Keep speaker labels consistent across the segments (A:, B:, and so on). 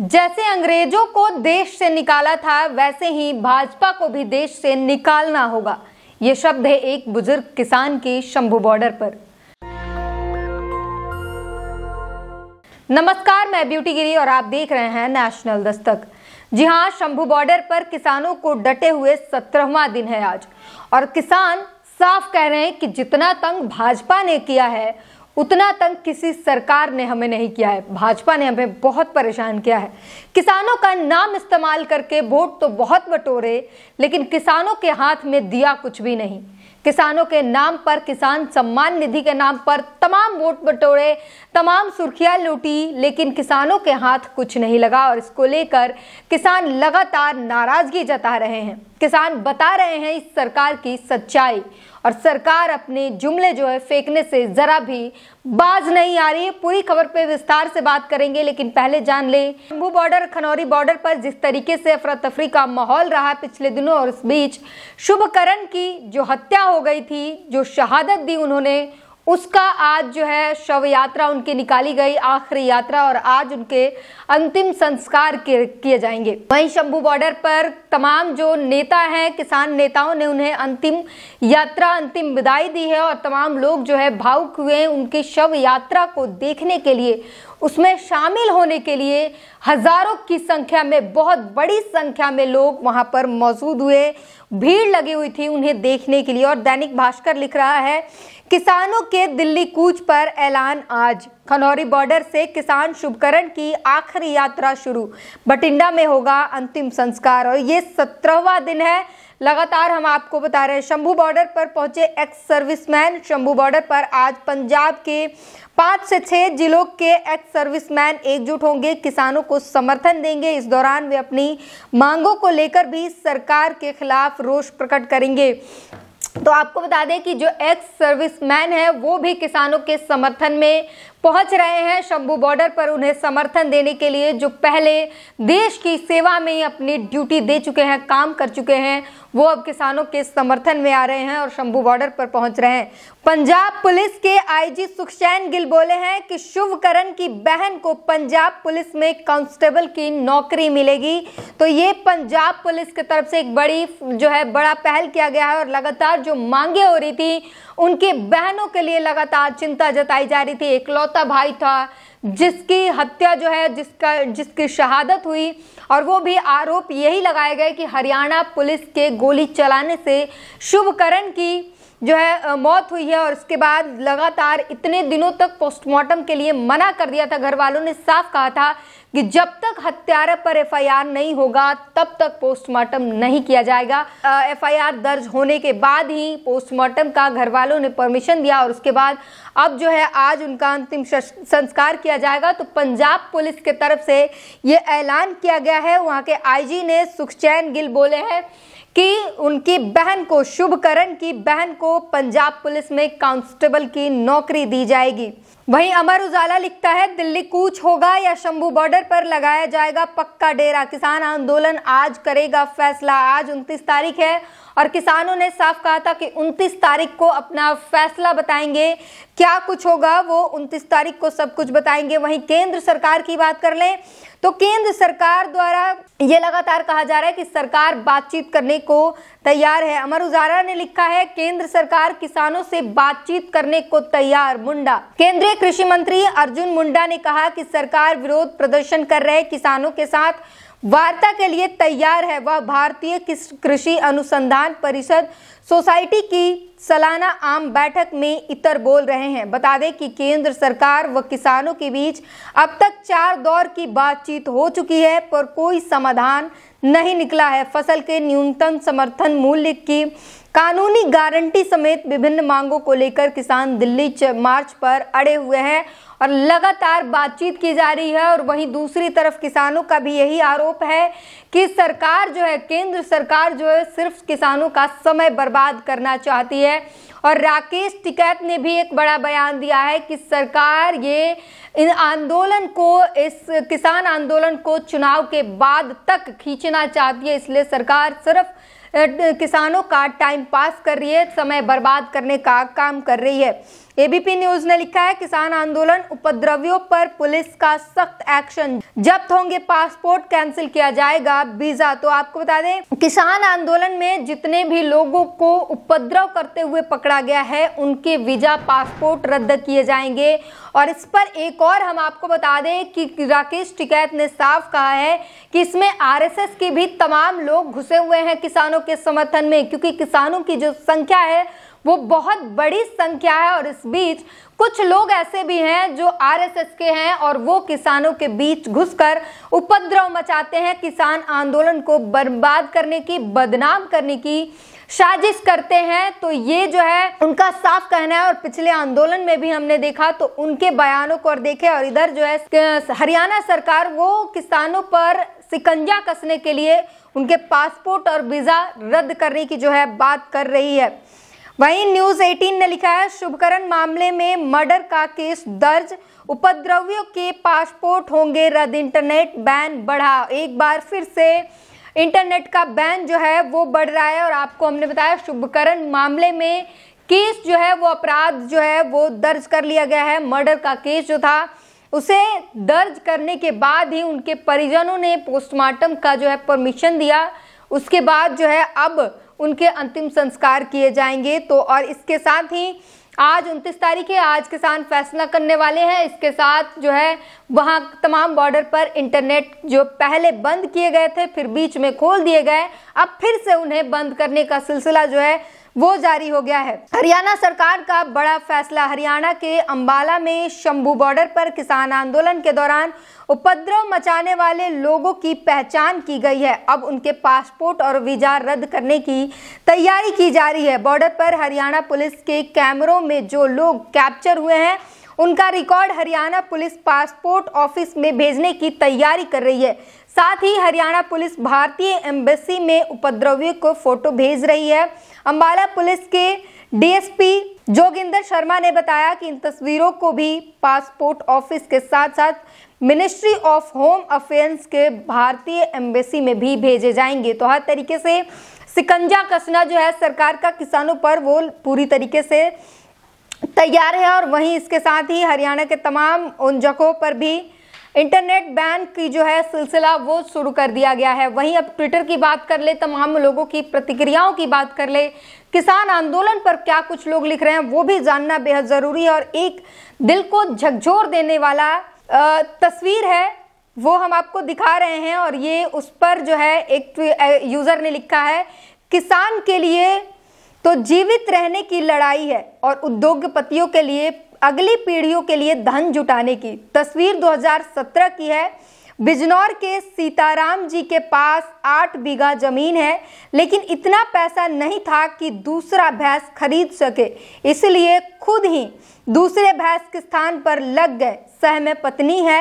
A: जैसे अंग्रेजों को देश से निकाला था वैसे ही भाजपा को भी देश से निकालना होगा ये शब्द है एक बुजुर्ग किसान की शंभू बॉर्डर पर नमस्कार मैं ब्यूटी गिरी और आप देख रहे हैं नेशनल दस्तक जी हाँ शंभू बॉर्डर पर किसानों को डटे हुए सत्रहवा दिन है आज और किसान साफ कह रहे हैं कि जितना तंग भाजपा ने किया है उतना तंग किसी सरकार ने हमें नहीं किया है भाजपा ने हमें बहुत परेशान किया है किसानों का नाम इस्तेमाल करके वोट तो बहुत बटोरे लेकिन किसानों के हाथ में दिया कुछ भी नहीं किसानों के नाम पर किसान सम्मान निधि के नाम पर तमाम वोट बटोरे तमाम सुर्खियां लूटी लेकिन किसानों के हाथ कुछ नहीं लगा और इसको लेकर किसान लगातार नाराजगी जता रहे हैं किसान बता रहे हैं इस सरकार की सच्चाई और सरकार अपने जुमले जो है फेंकने से जरा भी बाज नहीं आ रही है पूरी खबर पे विस्तार से बात करेंगे लेकिन पहले जान ले जम्मू बॉर्डर खनौरी बॉर्डर पर जिस तरीके से अफरा तफरी का माहौल रहा पिछले दिनों और इस बीच शुभकरण की जो हत्या हो गई थी जो शहादत दी उन्होंने उसका आज जो है शव यात्रा उनकी निकाली गई आखिरी यात्रा और आज उनके अंतिम संस्कार किए जाएंगे वहीं शंभू बॉर्डर पर तमाम जो नेता हैं किसान नेताओं ने उन्हें अंतिम यात्रा अंतिम विदाई दी है और तमाम लोग जो है भावुक हुए उनकी शव यात्रा को देखने के लिए उसमें शामिल होने के लिए हज़ारों की संख्या में बहुत बड़ी संख्या में लोग वहां पर मौजूद हुए भीड़ लगी हुई थी उन्हें देखने के लिए और दैनिक भास्कर लिख रहा है किसानों के दिल्ली कूच पर ऐलान आज खनौरी बॉर्डर से किसान शुभकरण की आखिरी यात्रा शुरू बटिंडा में होगा अंतिम संस्कार और ये सत्रहवा दिन है लगातार हम आपको बता रहे हैं शंभू बॉर्डर पर पहुंचे एक्स सर्विसमैन शंभू बॉर्डर पर आज पंजाब के पांच से छह जिलों के एक्स सर्विसमैन एकजुट होंगे किसानों को समर्थन देंगे इस दौरान वे अपनी मांगों को लेकर भी सरकार के खिलाफ रोष प्रकट करेंगे तो आपको बता दें कि जो एक्स सर्विसमैन है वो भी किसानों के समर्थन में पहुंच रहे हैं शंभू बॉर्डर पर उन्हें समर्थन देने के लिए जो पहले देश की सेवा में ही अपनी ड्यूटी दे चुके हैं काम कर चुके हैं वो अब किसानों के समर्थन में आ रहे हैं और शंभू बॉर्डर पर पहुंच रहे हैं पंजाब पुलिस के आईजी सुखचैन गिल बोले हैं कि शुभकरण की बहन को पंजाब पुलिस में कांस्टेबल की नौकरी मिलेगी तो ये पंजाब पुलिस की तरफ से एक बड़ी जो है बड़ा पहल किया गया है और लगातार जो मांगे हो रही थी उनके बहनों के लिए लगातार चिंता जताई जा रही थी एकलौता भाई था जिसकी हत्या जो है जिसका जिसकी शहादत हुई और वो भी आरोप यही लगाए गए कि हरियाणा पुलिस के गोली चलाने से शुभकरण की जो है मौत हुई है और उसके बाद लगातार इतने दिनों तक पोस्टमार्टम के लिए मना कर दिया था घर वालों ने साफ कहा था कि जब तक हत्यारा पर एफआईआर नहीं होगा तब तक पोस्टमार्टम नहीं किया जाएगा एफआईआर दर्ज होने के बाद ही पोस्टमार्टम का घर वालों ने परमिशन दिया और उसके बाद अब जो है आज उनका अंतिम संस्कार किया जाएगा तो पंजाब पुलिस के तरफ से ये ऐलान किया गया है वहाँ के आईजी ने सुखचैन गिल बोले हैं कि उनकी बहन को शुभकरण की बहन को पंजाब पुलिस में कांस्टेबल की नौकरी दी जाएगी वहीं अमर उजाला लिखता है दिल्ली कूच होगा या शंभू बॉर्डर पर लगाया जाएगा पक्का डेरा किसान आंदोलन आज करेगा फैसला आज उनतीस तारीख है और किसानों ने साफ कहा था कि 29 तारीख को अपना फैसला बताएंगे क्या कुछ होगा वो 29 तारीख को सब कुछ बताएंगे वहीं केंद्र सरकार की बात कर लें तो केंद्र सरकार द्वारा ये लगातार कहा जा रहा है कि सरकार बातचीत करने को तैयार है अमर उजाला ने लिखा है केंद्र सरकार किसानों से बातचीत करने को तैयार मुंडा केंद्रीय कृषि मंत्री अर्जुन मुंडा ने कहा कि सरकार विरोध प्रदर्शन कर रहे किसानों के साथ वार्ता के लिए तैयार है वह भारतीय कृषि अनुसंधान परिषद सोसाइटी की सालाना आम बैठक में इतर बोल रहे हैं बता दें कि केंद्र सरकार व किसानों के बीच अब तक चार दौर की बातचीत हो चुकी है पर कोई समाधान नहीं निकला है फसल के न्यूनतम समर्थन मूल्य की कानूनी गारंटी समेत विभिन्न मांगों को लेकर किसान दिल्ली मार्च पर अड़े हुए हैं और लगातार बातचीत की जा रही है और वहीं दूसरी तरफ किसानों का भी यही आरोप है कि सरकार जो है केंद्र सरकार जो है सिर्फ किसानों का समय बर्बाद करना चाहती है और राकेश टिकैत ने भी एक बड़ा बयान दिया है कि सरकार ये इन आंदोलन को इस किसान आंदोलन को चुनाव के बाद तक खींचना चाहती है इसलिए सरकार सिर्फ किसानों का टाइम पास कर रही है समय बर्बाद करने का काम कर रही है एबीपी न्यूज ने लिखा है किसान आंदोलन उपद्रवियों पर पुलिस का सख्त एक्शन जब्त होंगे पासपोर्ट कैंसिल किया जाएगा वीजा तो आपको बता दें किसान आंदोलन में जितने भी लोगों को उपद्रव करते हुए पकड़ा गया है उनके वीजा पासपोर्ट रद्द किए जाएंगे और इस पर एक और हम आपको बता दें कि राकेश टिकैत ने साफ कहा है कि इसमें आरएसएस के भी तमाम लोग घुसे हुए हैं किसानों के समर्थन में क्योंकि किसानों की जो संख्या है वो बहुत बड़ी संख्या है और इस बीच कुछ लोग ऐसे भी हैं जो आरएसएस के हैं और वो किसानों के बीच घुसकर उपद्रव मचाते हैं किसान आंदोलन को बर्बाद करने की बदनाम करने की साजिश करते हैं तो ये जो है उनका साफ कहना है और पिछले आंदोलन में भी हमने देखा तो उनके बयानों को और देखे और इधर जो है हरियाणा सरकार वो किसानों पर सिकंजा कसने के लिए उनके पासपोर्ट और वीजा रद्द करने की जो है बात कर रही है वहीं न्यूज 18 ने लिखा है शुभकरण मामले में मर्डर का केस दर्ज उपद्रवियों के पासपोर्ट होंगे रद्द इंटरनेट बैन बढ़ा एक बार फिर से इंटरनेट का बैन जो है वो बढ़ रहा है और आपको हमने बताया शुभकरण मामले में केस जो है वो अपराध जो है वो दर्ज कर लिया गया है मर्डर का केस जो था उसे दर्ज करने के बाद ही उनके परिजनों ने पोस्टमार्टम का जो है परमिशन दिया उसके बाद जो है अब उनके अंतिम संस्कार किए जाएंगे तो और इसके साथ ही आज उनतीस तारीख है आज किसान फैसला करने वाले हैं इसके साथ जो है वहाँ तमाम बॉर्डर पर इंटरनेट जो पहले बंद किए गए थे फिर बीच में खोल दिए गए अब फिर से उन्हें बंद करने का सिलसिला जो है वो जारी हो गया है हरियाणा सरकार का बड़ा फैसला हरियाणा के अंबाला में शंभू बॉर्डर पर किसान आंदोलन के दौरान उपद्रव मचाने वाले लोगों की पहचान की गई है अब उनके पासपोर्ट और वीजा रद्द करने की तैयारी की जा रही है बॉर्डर पर हरियाणा पुलिस के कैमरों में जो लोग कैप्चर हुए हैं उनका record Haryana police passport office में भेजने की तैयारी कर रही है साथ ही हरियाणा पुलिस भारतीय एम्बेसी में उपद्रवियों को फोटो भेज रही है अम्बाला पुलिस के डीएसपी जोगिंदर शर्मा ने बताया कि इन तस्वीरों को भी पासपोर्ट ऑफिस के साथ साथ मिनिस्ट्री ऑफ होम अफेयर्स के भारतीय एम्बेसी में भी भेजे जाएंगे तो हर तरीके से सिकंजा कसना जो है सरकार का किसानों पर वो पूरी तरीके से तैयार है और वहीं इसके साथ ही हरियाणा के तमाम उन जगहों पर भी इंटरनेट बैन की जो है सिलसिला वो शुरू कर दिया गया है वहीं अब ट्विटर की बात कर ले तमाम लोगों की प्रतिक्रियाओं की बात कर ले किसान आंदोलन पर क्या कुछ लोग लिख रहे हैं वो भी जानना बेहद ज़रूरी है और एक दिल को झकझोर देने वाला तस्वीर है वो हम आपको दिखा रहे हैं और ये उस पर जो है एक यूज़र ने लिखा है किसान के लिए तो जीवित रहने की लड़ाई है और उद्योगपतियों के लिए अगली पीढ़ियों के लिए धन जुटाने की तस्वीर 2017 की है बिजनौर के सीताराम जी के पास आठ बीघा जमीन है लेकिन इतना पैसा नहीं था कि दूसरा भैंस खरीद सके इसलिए खुद ही दूसरे भैंस के स्थान पर लग गए सह में पत्नी है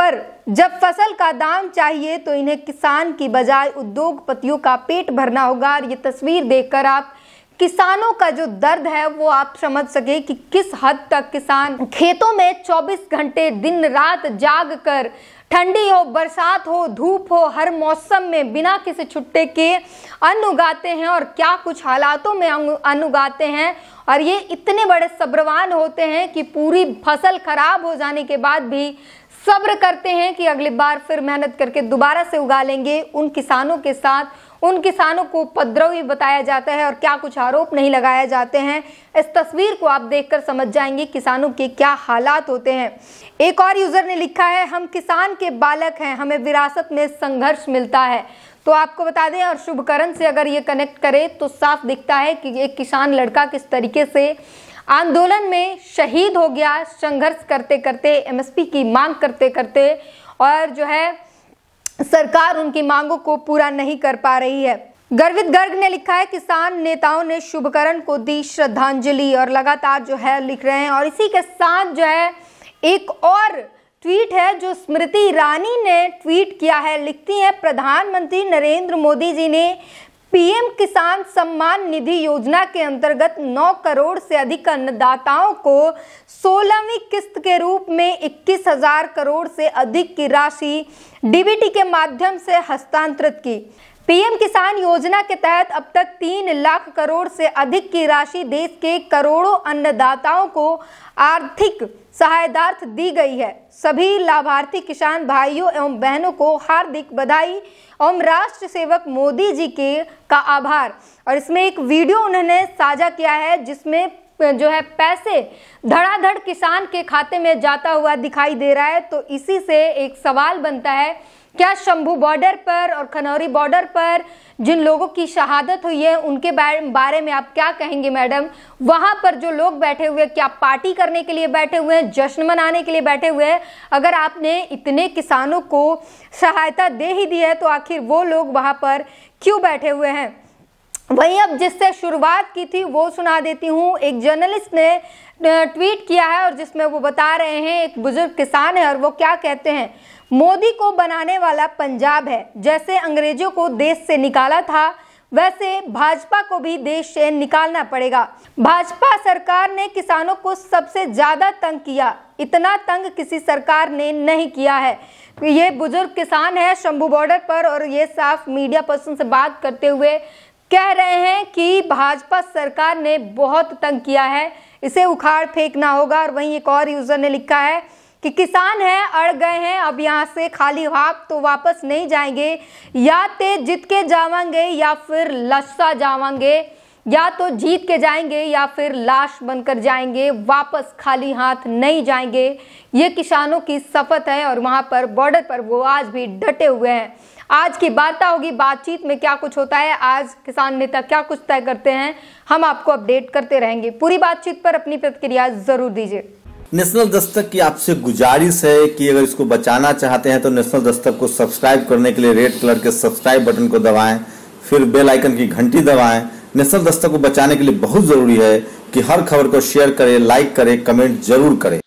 A: पर जब फसल का दाम चाहिए तो इन्हें किसान की बजाय उद्योगपतियों का पेट भरना होगा और ये तस्वीर देखकर आप किसानों का जो दर्द है वो आप समझ सके कि किस हद तक किसान खेतों में 24 घंटे दिन रात जाग कर ठंडी हो बरसात हो धूप हो हर मौसम में बिना किसी छुट्टे के अन्न उगाते हैं और क्या कुछ हालातों में अन्न उगाते हैं और ये इतने बड़े सब्रवान होते हैं कि पूरी फसल खराब हो जाने के बाद भी सब्र करते हैं कि अगली बार फिर मेहनत करके दोबारा से उगा लेंगे उन किसानों के साथ उन किसानों को उपद्रवी बताया जाता है और क्या कुछ आरोप नहीं लगाए जाते हैं इस तस्वीर को आप देखकर समझ जाएंगे किसानों के क्या हालात होते हैं एक और यूज़र ने लिखा है हम किसान के बालक हैं हमें विरासत में संघर्ष मिलता है तो आपको बता दें और शुभकरण से अगर ये कनेक्ट करें तो साफ दिखता है कि एक किसान लड़का किस तरीके से आंदोलन में शहीद हो गया संघर्ष करते करते एमएसपी की मांग करते करते और जो है सरकार उनकी मांगों को पूरा नहीं कर पा रही है गर्वित गर्ग ने लिखा है किसान नेताओं ने शुभकरण को दी श्रद्धांजलि और लगातार जो है लिख रहे हैं और इसी के साथ जो है एक और ट्वीट है जो स्मृति ईरानी ने ट्वीट किया है लिखती हैं प्रधानमंत्री नरेंद्र मोदी जी ने पीएम किसान सम्मान निधि योजना के अंतर्गत 9 करोड़ से अधिक अन्नदाताओं को सोलहवीं किस्त के रूप में इक्कीस हजार करोड़ से अधिक की राशि डीबीटी के माध्यम से हस्तांतरित की पीएम किसान योजना के तहत अब तक तीन लाख करोड़ से अधिक की राशि देश के करोड़ों अन्नदाताओं को आर्थिक सहायता दी गई है सभी लाभार्थी किसान भाइयों एवं बहनों को हार्दिक बधाई एवं राष्ट्र सेवक मोदी जी के का आभार और इसमें एक वीडियो उन्होंने साझा किया है जिसमें जो है पैसे धड़ाधड़ किसान के खाते में जाता हुआ दिखाई दे रहा है तो इसी से एक सवाल बनता है क्या शंभू बॉर्डर पर और खनौरी बॉर्डर पर जिन लोगों की शहादत हुई है उनके बारे में आप क्या कहेंगे मैडम वहां पर जो लोग बैठे हुए क्या पार्टी करने के लिए बैठे हुए हैं जश्न मनाने के लिए बैठे हुए हैं अगर आपने इतने किसानों को सहायता दे ही दी है तो आखिर वो लोग वहां पर क्यों बैठे हुए हैं वहीं अब जिससे शुरुआत की थी वो सुना देती हूँ एक जर्नलिस्ट ने ट्वीट किया है और जिसमें वो बता रहे हैं एक बुजुर्ग किसान है और वो क्या कहते हैं मोदी को बनाने वाला पंजाब है जैसे अंग्रेजों को देश से निकाला था वैसे भाजपा को भी देश से निकालना पड़ेगा भाजपा सरकार ने किसानों को सबसे ज्यादा तंग किया इतना तंग किसी सरकार ने नहीं किया है ये बुजुर्ग किसान है शंभू बॉर्डर पर और ये साफ मीडिया पर्सन से बात करते हुए कह रहे हैं कि भाजपा सरकार ने बहुत तंग किया है इसे उखाड़ फेंकना होगा और वहीं एक और यूजर ने लिखा है कि किसान हैं अड़ गए हैं अब यहाँ से खाली हाथ तो वापस नहीं जाएंगे या तो जीत के जावांगे या फिर लस्सा जावांगे या तो जीत के जाएंगे या फिर लाश बनकर जाएंगे वापस खाली हाथ नहीं जाएंगे ये किसानों की शपथ है और वहाँ पर बॉर्डर पर वो आज भी डटे हुए हैं आज की वार्ता होगी बातचीत में क्या कुछ होता है आज किसान नेता क्या कुछ तय करते हैं हम आपको अपडेट करते रहेंगे पूरी बातचीत पर अपनी प्रतिक्रिया जरूर दीजिए नेशनल दस्तक की आपसे गुजारिश है कि अगर इसको बचाना चाहते हैं तो नेशनल दस्तक को सब्सक्राइब करने के लिए रेड कलर के सब्सक्राइब बटन को दबाएं फिर बेल आइकन की घंटी दबाएं नेशनल दस्तक को बचाने के लिए बहुत ज़रूरी है कि हर खबर को शेयर करें लाइक करें कमेंट जरूर करें